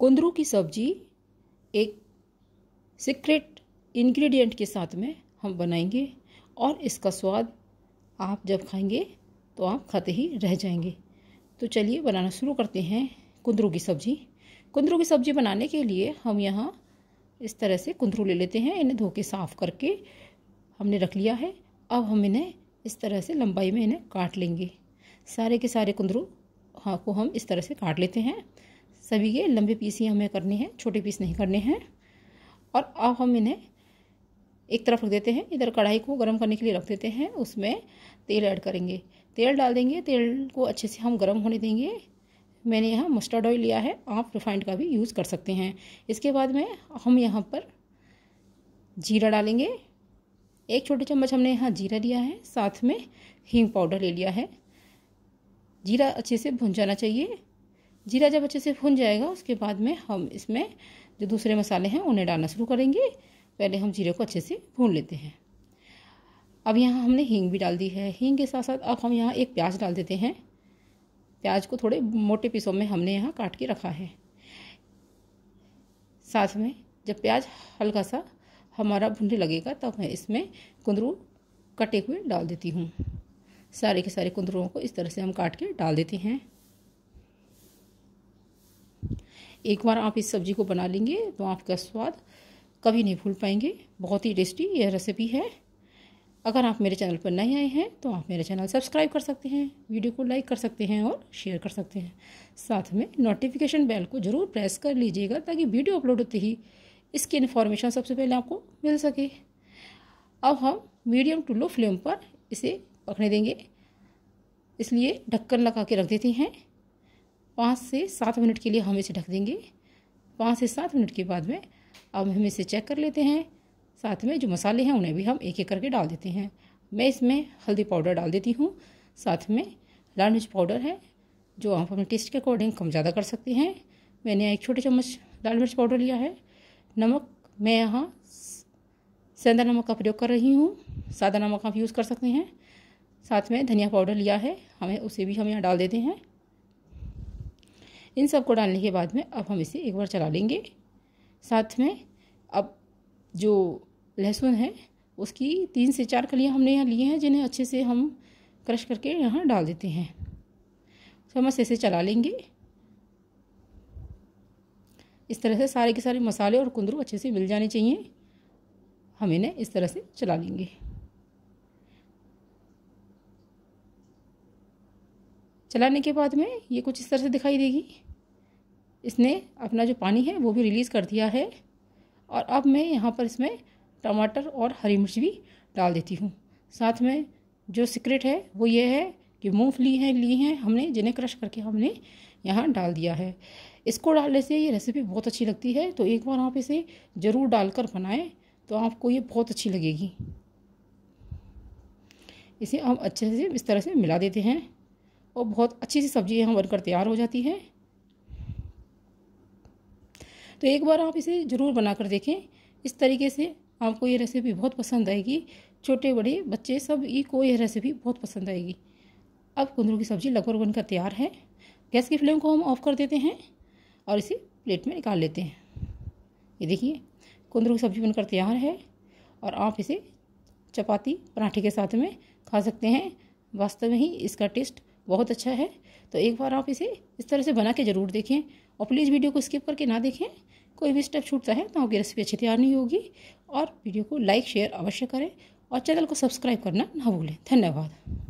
कुंदरू की सब्जी एक सीक्रेट इंग्रेडिएंट के साथ में हम बनाएंगे और इसका स्वाद आप जब खाएंगे तो आप खाते ही रह जाएंगे तो चलिए बनाना शुरू करते हैं कुंदरू की सब्ज़ी कुंदरू की सब्ज़ी बनाने के लिए हम यहाँ इस तरह से कुंदरू ले लेते हैं इन्हें धो के साफ़ करके हमने रख लिया है अब हम इन्हें इस तरह से लंबाई में इन्हें काट लेंगे सारे के सारे कुंदरू हाँ को हम इस तरह से काट लेते हैं सभी के लंबे पीस ही हमें करने हैं छोटे पीस नहीं करने हैं और अब हम इन्हें एक तरफ रख देते हैं इधर कढ़ाई को गर्म करने के लिए रख देते हैं उसमें तेल ऐड करेंगे तेल डाल देंगे तेल को अच्छे से हम गर्म होने देंगे मैंने यहाँ मस्टर्ड ऑयल लिया है आप रिफाइंड का भी यूज़ कर सकते हैं इसके बाद में हम यहाँ पर जीरा डालेंगे एक छोटे चम्मच हमने यहाँ जीरा लिया है साथ में हींग पाउडर ले लिया है जीरा अच्छे से भुन जाना चाहिए जीरा जब अच्छे से भुन जाएगा उसके बाद में हम इसमें जो दूसरे मसाले हैं उन्हें डालना शुरू करेंगे पहले हम जीरे को अच्छे से भून लेते हैं अब यहाँ हमने हींग भी डाल दी है हींग के साथ साथ अब हम यहाँ एक प्याज डाल देते हैं प्याज को थोड़े मोटे पीसों में हमने यहाँ काट के रखा है साथ में जब प्याज हल्का सा हमारा भुनने लगेगा तब तो मैं इसमें कुंदरू कटे हुए डाल देती हूँ सारे के सारे कुंदरुओं को इस तरह से हम काट के डाल देते हैं एक बार आप इस सब्ज़ी को बना लेंगे तो आपका स्वाद कभी नहीं भूल पाएंगे बहुत ही टेस्टी यह रेसिपी है अगर आप मेरे चैनल पर नए आए हैं तो आप मेरे चैनल सब्सक्राइब कर सकते हैं वीडियो को लाइक कर सकते हैं और शेयर कर सकते हैं साथ में नोटिफिकेशन बेल को ज़रूर प्रेस कर लीजिएगा ताकि वीडियो अपलोड होते ही इसकी इन्फॉर्मेशन सबसे पहले आपको मिल सके अब हम मीडियम टू लो फ्लेम पर इसे पकने देंगे इसलिए ढक्कन लगा के रख देते हैं पाँच से सात मिनट के लिए हम इसे ढक देंगे पाँच से सात मिनट के बाद में अब हम इसे चेक कर लेते हैं साथ में जो मसाले हैं उन्हें भी हम एक एक करके डाल देते हैं मैं इसमें हल्दी पाउडर डाल देती हूँ साथ में लाल मिर्च पाउडर है जो आप अपने टेस्ट के अकॉर्डिंग कम ज़्यादा कर सकते हैं मैंने यहाँ एक छोटे चम्मच लाल मिर्च पाउडर लिया है नमक मैं यहाँ सेंधा नमक का प्रयोग कर रही हूँ सादा नमक आप यूज़ कर सकते हैं साथ में धनिया पाउडर लिया है हमें उसे भी हम यहाँ डाल देते हैं इन सबको डालने के बाद में अब हम इसे एक बार चला लेंगे साथ में अब जो लहसुन है उसकी तीन से चार कलियाँ हमने यहाँ लिए हैं जिन्हें अच्छे से हम क्रश करके यहाँ डाल देते हैं चम्मच से इसे चला लेंगे इस तरह से सारे के सारे मसाले और कुंदरू अच्छे से मिल जाने चाहिए हम इन्हें इस तरह से चला लेंगे चलाने के बाद में ये कुछ इस तरह से दिखाई देगी इसने अपना जो पानी है वो भी रिलीज़ कर दिया है और अब मैं यहाँ पर इसमें टमाटर और हरी मिर्च भी डाल देती हूँ साथ में जो सीक्रेट है वो ये है कि मूँगफली हैं ली हैं हमने जिन्हें क्रश करके हमने यहाँ डाल दिया है इसको डालने से ये रेसिपी बहुत अच्छी लगती है तो एक बार आप इसे ज़रूर डालकर बनाएं तो आपको ये बहुत अच्छी लगेगी इसे हम अच्छे से इस तरह से मिला देते हैं और बहुत अच्छी सी सब्ज़ी यहाँ बनकर तैयार हो जाती है तो एक बार आप इसे ज़रूर बना कर देखें इस तरीके से आपको ये रेसिपी बहुत पसंद आएगी छोटे बड़े बच्चे सब ई को यह रेसिपी बहुत पसंद आएगी अब कुंदरू की सब्ज़ी लगभग बनकर तैयार है गैस की फ्लेम को हम ऑफ़ कर देते हैं और इसे प्लेट में निकाल लेते हैं ये देखिए कुंदरू की सब्ज़ी बनकर तैयार है और आप इसे चपाती पराठे के साथ में खा सकते हैं वास्तव में ही इसका टेस्ट बहुत अच्छा है तो एक बार आप इसे इस तरह से बना के ज़रूर देखें और प्लीज़ वीडियो को स्किप करके ना देखें कोई भी स्टेप छूटता है तो आपकी रेसिपी अच्छी तैयार नहीं होगी और वीडियो को लाइक शेयर अवश्य करें और चैनल को सब्सक्राइब करना ना भूलें धन्यवाद